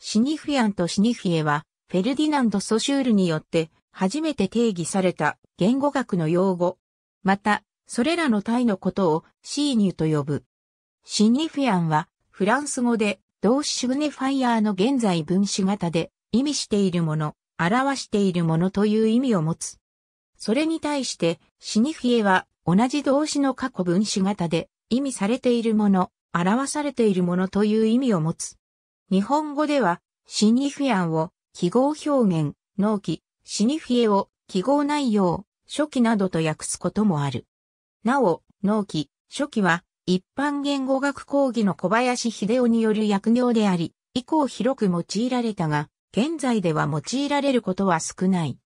シニフィアンとシニフィエは、フェルディナンド・ソシュールによって初めて定義された言語学の用語。また、それらの体のことをシーニュと呼ぶ。シニフィアンは、フランス語で動詞シグネファイヤーの現在分子型で意味しているもの、表しているものという意味を持つ。それに対して、シニフィエは同じ動詞の過去分子型で意味されているもの、表されているものという意味を持つ。日本語では、シニフィアンを記号表現、納期、シニフィエを記号内容、初期などと訳すこともある。なお、納期、初期は一般言語学講義の小林秀夫による訳業であり、以降広く用いられたが、現在では用いられることは少ない。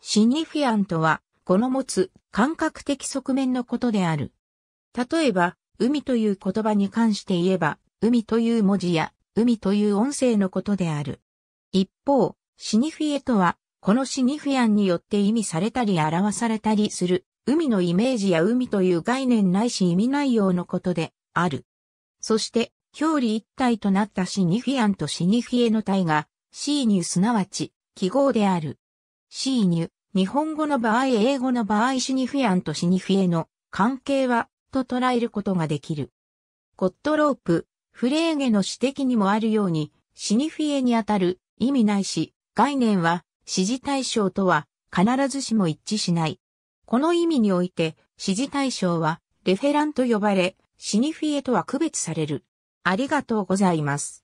シニフィアンとは、この持つ感覚的側面のことである。例えば、海という言葉に関して言えば、海という文字や海という音声のことである。一方、シニフィエとは、このシニフィアンによって意味されたり表されたりする、海のイメージや海という概念ないし意味内容のことである。そして、表裏一体となったシニフィアンとシニフィエの体が、シーニュすなわち、記号である。シーニュ、日本語の場合英語の場合シニフィアンとシニフィエの関係は、と捉えることができる。コットロープ、フレーゲの指摘にもあるように、シニフィエにあたる意味ないし、概念は指示対象とは必ずしも一致しない。この意味において、指示対象はレフェランと呼ばれ、シニフィエとは区別される。ありがとうございます。